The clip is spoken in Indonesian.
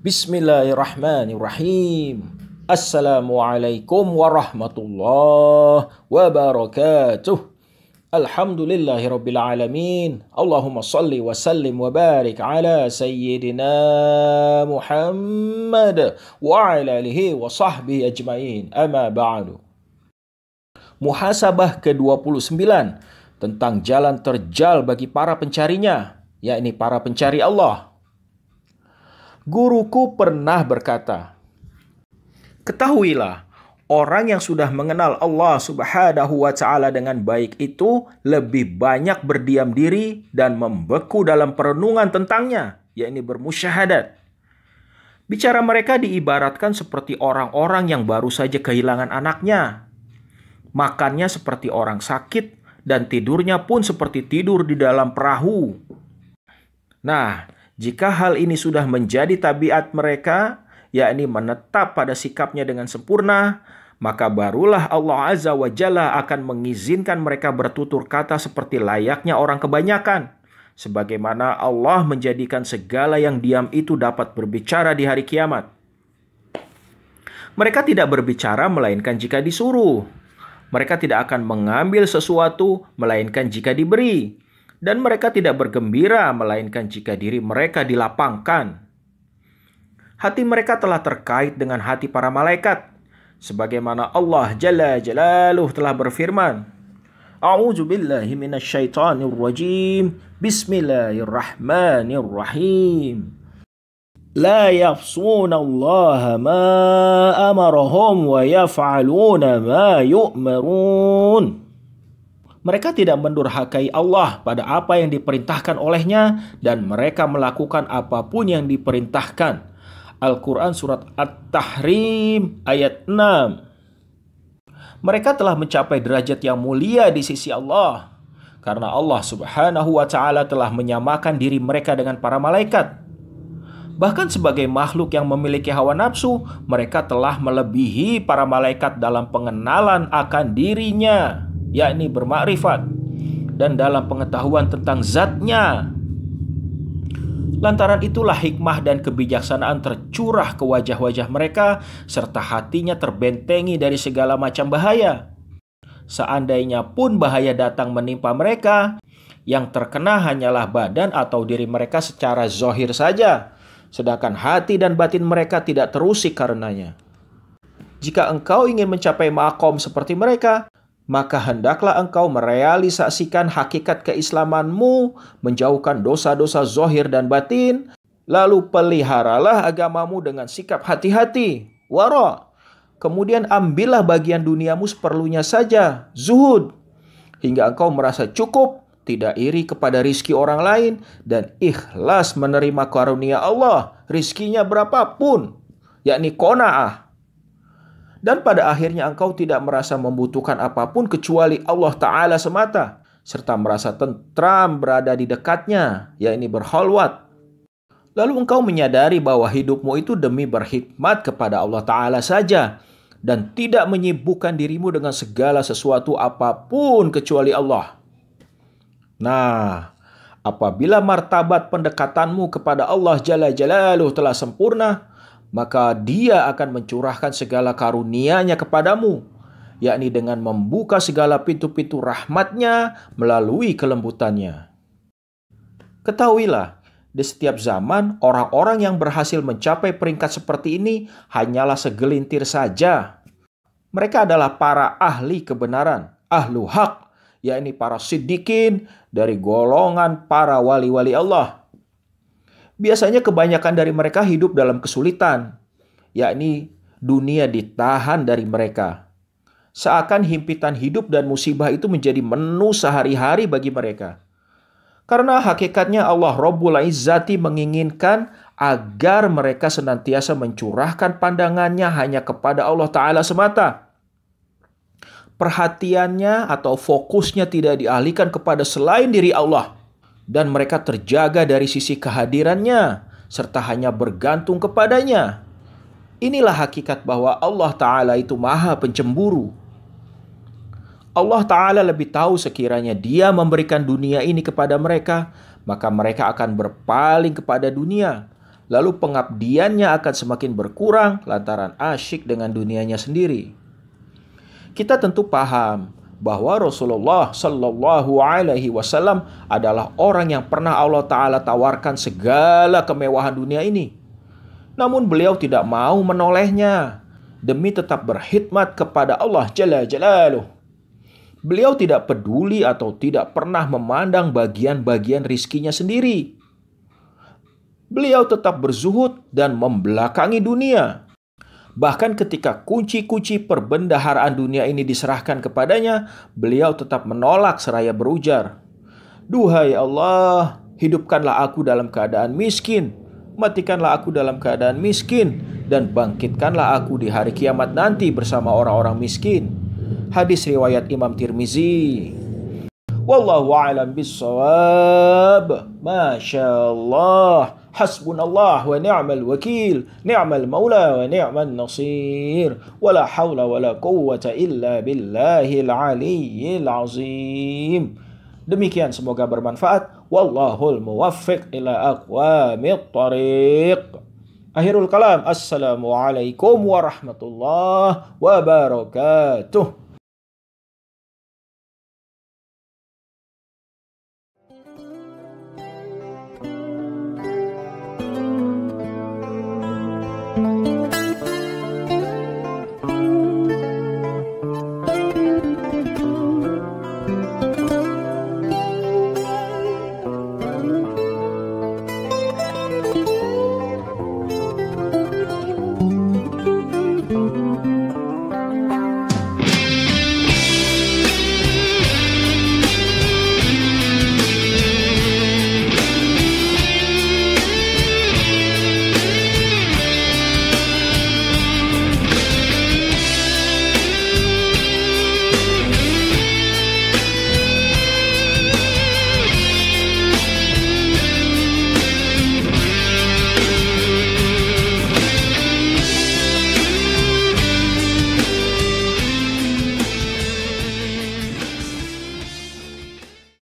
Bismillahirrahmanirrahim. Assalamualaikum warahmatullahi wabarakatuh. Alhamdulillahirabbil alamin. Allahumma shalli wa sallim wa barik ala sayyidina Muhammad wa ala alihi wa sahbihi ajmain. Amma ba'du. Muhasabah ke-29 tentang jalan terjal bagi para pencarinya, yakni para pencari Allah guruku pernah berkata, Ketahuilah, orang yang sudah mengenal Allah Subhanahu wa taala dengan baik itu lebih banyak berdiam diri dan membeku dalam perenungan tentangnya, yakni bermusyahadat. Bicara mereka diibaratkan seperti orang-orang yang baru saja kehilangan anaknya. Makannya seperti orang sakit dan tidurnya pun seperti tidur di dalam perahu. Nah, jika hal ini sudah menjadi tabiat mereka, yakni menetap pada sikapnya dengan sempurna, maka barulah Allah Azza wa Jalla akan mengizinkan mereka bertutur kata seperti layaknya orang kebanyakan. Sebagaimana Allah menjadikan segala yang diam itu dapat berbicara di hari kiamat. Mereka tidak berbicara melainkan jika disuruh. Mereka tidak akan mengambil sesuatu melainkan jika diberi dan mereka tidak bergembira melainkan jika diri mereka dilapangkan. Hati mereka telah terkait dengan hati para malaikat, sebagaimana Allah Jalla Jalaluh telah berfirman, A'udzu billahi minasyaitonir rajim. Bismillahirrahmanirrahim. لا يعصون الله ما wa ويفعلون ma yu'marun." Mereka tidak mendurhakai Allah pada apa yang diperintahkan olehnya dan mereka melakukan apapun yang diperintahkan. Al-Quran Surat At-Tahrim ayat 6 Mereka telah mencapai derajat yang mulia di sisi Allah karena Allah subhanahu wa ta'ala telah menyamakan diri mereka dengan para malaikat. Bahkan sebagai makhluk yang memiliki hawa nafsu, mereka telah melebihi para malaikat dalam pengenalan akan dirinya yakni bermakrifat dan dalam pengetahuan tentang zatnya. Lantaran itulah hikmah dan kebijaksanaan tercurah ke wajah-wajah mereka serta hatinya terbentengi dari segala macam bahaya. Seandainya pun bahaya datang menimpa mereka, yang terkena hanyalah badan atau diri mereka secara zohir saja, sedangkan hati dan batin mereka tidak terusik karenanya. Jika engkau ingin mencapai makom seperti mereka, maka hendaklah engkau merealisasikan hakikat keislamanmu, menjauhkan dosa-dosa zohir dan batin, lalu peliharalah agamamu dengan sikap hati-hati, waro. Kemudian ambillah bagian duniamu seperlunya saja, zuhud, hingga engkau merasa cukup, tidak iri kepada rizki orang lain, dan ikhlas menerima karunia Allah, rizkinya berapapun, yakni kona'ah, dan pada akhirnya engkau tidak merasa membutuhkan apapun kecuali Allah Ta'ala semata, serta merasa tentram berada di dekatnya, yakni berhalwat. Lalu engkau menyadari bahwa hidupmu itu demi berhikmat kepada Allah Ta'ala saja, dan tidak menyibukkan dirimu dengan segala sesuatu apapun kecuali Allah. Nah, apabila martabat pendekatanmu kepada Allah Jalla Jalaluh telah sempurna, maka dia akan mencurahkan segala karunia-Nya kepadamu, yakni dengan membuka segala pintu-pintu rahmat-Nya melalui kelembutannya. Ketahuilah, di setiap zaman orang-orang yang berhasil mencapai peringkat seperti ini hanyalah segelintir saja. Mereka adalah para ahli kebenaran, ahlu hak, yakni para sidikin dari golongan para wali-wali Allah – Biasanya kebanyakan dari mereka hidup dalam kesulitan, yakni dunia ditahan dari mereka. Seakan himpitan hidup dan musibah itu menjadi menu sehari-hari bagi mereka. Karena hakikatnya Allah Rabbul Izzati menginginkan agar mereka senantiasa mencurahkan pandangannya hanya kepada Allah Ta'ala semata. Perhatiannya atau fokusnya tidak dialihkan kepada selain diri Allah dan mereka terjaga dari sisi kehadirannya serta hanya bergantung kepadanya. Inilah hakikat bahwa Allah Ta'ala itu maha pencemburu. Allah Ta'ala lebih tahu sekiranya dia memberikan dunia ini kepada mereka, maka mereka akan berpaling kepada dunia. Lalu pengabdiannya akan semakin berkurang lantaran asyik dengan dunianya sendiri. Kita tentu paham bahwa Rasulullah Shallallahu Alaihi Wasallam adalah orang yang pernah Allah Taala tawarkan segala kemewahan dunia ini. Namun beliau tidak mau menolehnya demi tetap berkhidmat kepada Allah Jalla Jalaluh. Beliau tidak peduli atau tidak pernah memandang bagian-bagian rizkinya sendiri. Beliau tetap berzuhud dan membelakangi dunia Bahkan ketika kunci-kunci perbendaharaan dunia ini diserahkan kepadanya, beliau tetap menolak seraya berujar, "Duhai Allah, hidupkanlah aku dalam keadaan miskin, matikanlah aku dalam keadaan miskin, dan bangkitkanlah aku di hari kiamat nanti bersama orang-orang miskin." Hadis riwayat Imam Tirmizi. Wallahu a'lam bissawab. Masya حسبنا الله ونعم الوكيل نعم المولى ونعم النصير ولا حول ولا قوة إلا بالله العلي العظيم Demikian semoga bermanfaat. Wallahul muwaffiq ila aqwamit tariq. Akhirul kalam. Assalamualaikum warahmatullahi wabarakatuh.